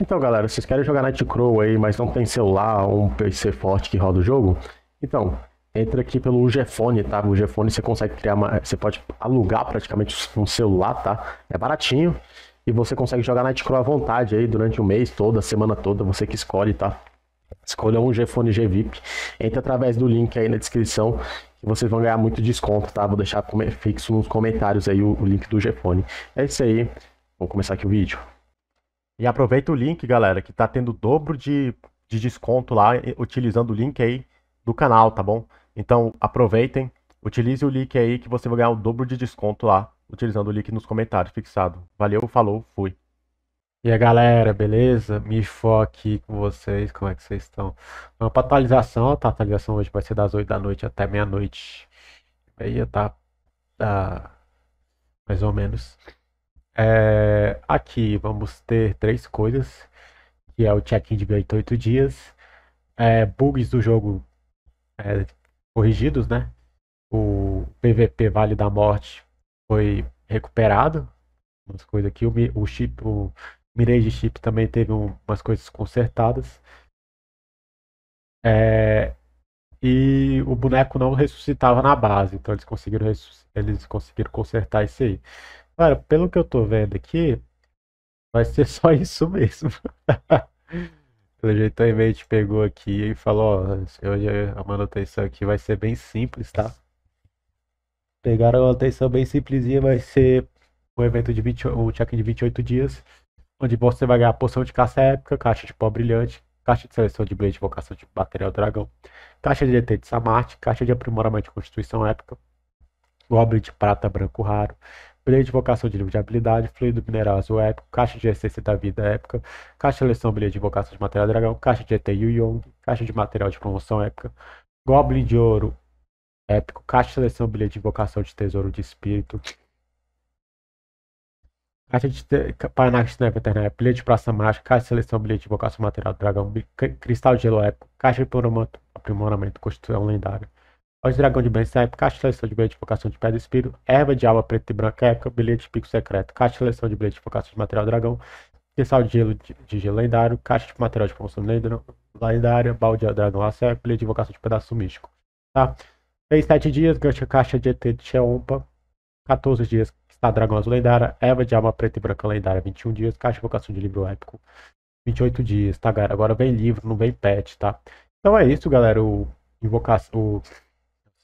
Então, galera, vocês querem jogar Nightcrow aí, mas não tem celular ou um PC forte que roda o jogo? Então, entra aqui pelo Ugefone, tá? O Ugefone você consegue criar uma, você pode alugar praticamente um celular, tá? É baratinho e você consegue jogar Nightcrow à vontade aí durante o mês todo, a semana toda, você que escolhe, tá? Escolha um Ugefone G VIP, entra através do link aí na descrição que vocês vão ganhar muito desconto, tá? Vou deixar fixo nos comentários aí o, o link do Ugefone. É isso aí. Vamos começar aqui o vídeo. E aproveita o link, galera, que tá tendo dobro de, de desconto lá, utilizando o link aí do canal, tá bom? Então aproveitem, utilize o link aí que você vai ganhar o dobro de desconto lá, utilizando o link nos comentários fixado. Valeu, falou, fui. E aí galera, beleza? Mifó aqui com vocês, como é que vocês estão? Vamos pra atualização, tá? atualização hoje vai ser das 8 da noite até meia-noite. Aí tá, tá mais ou menos. É, aqui vamos ter três coisas, que é o check-in de 88 dias, é, bugs do jogo é, corrigidos, né? O PVP Vale da Morte foi recuperado, umas coisas aqui, o, o chip, o Mirage Chip também teve um, umas coisas consertadas. É, e o boneco não ressuscitava na base, então eles conseguiram, eles conseguiram consertar isso aí. Cara, pelo que eu tô vendo aqui, vai ser só isso mesmo. pelo jeito, a Image pegou aqui e falou: ó, hoje a manutenção aqui vai ser bem simples, tá? Pegaram a manutenção bem simplesinha, vai ser um evento de 20, um check de 28 dias, onde você vai ganhar poção de caça épica, caixa de pó brilhante, caixa de seleção de blade vocação de material dragão, caixa de DT de Samarte, caixa de aprimoramento de constituição épica, goblin de prata branco raro, bilhete de vocação de livro de habilidade, fluido mineral azul épico, caixa de essência da vida épica, caixa de seleção bilhete de vocação de material dragão, caixa de ET Yu Yong, caixa de material de promoção épica, goblin de ouro épico, caixa de seleção bilhete de vocação de tesouro de espírito, caixa de te... de Neve Eterna bilhete de praça mágica, caixa de seleção bilhete de vocação de material dragão, cristal de gelo épico, caixa de aprimoramento, aprimoramento construção lendária os dragão de bênção épica, caixa de seleção de bilhete de focação de pedra espírito, erva de alma preta e branca bilhete de pico secreto, caixa de seleção de bilhete de focação de material dragão, Cristal de gelo de, de, gelo lendário, caixa de material de promoção lendária, balde de dragão bilhete de invocação de pedaço místico. Tá? Fez 7 dias, gancha caixa de ET de Xeompa. 14 dias, está dragão azul lendária, de alma preta e branca lendária, 21 dias, caixa de invocação de livro épico. 28 dias, tá, galera? Agora vem livro, não vem pet, tá? Então é isso, galera. O invocação. O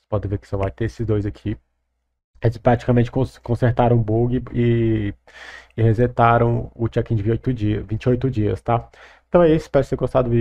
pode ver que só vai ter esses dois aqui. Eles praticamente consertaram o bug e, e resetaram o check-in de 28 dias, 28 dias, tá? Então é isso, espero que vocês tenham gostado do vídeo.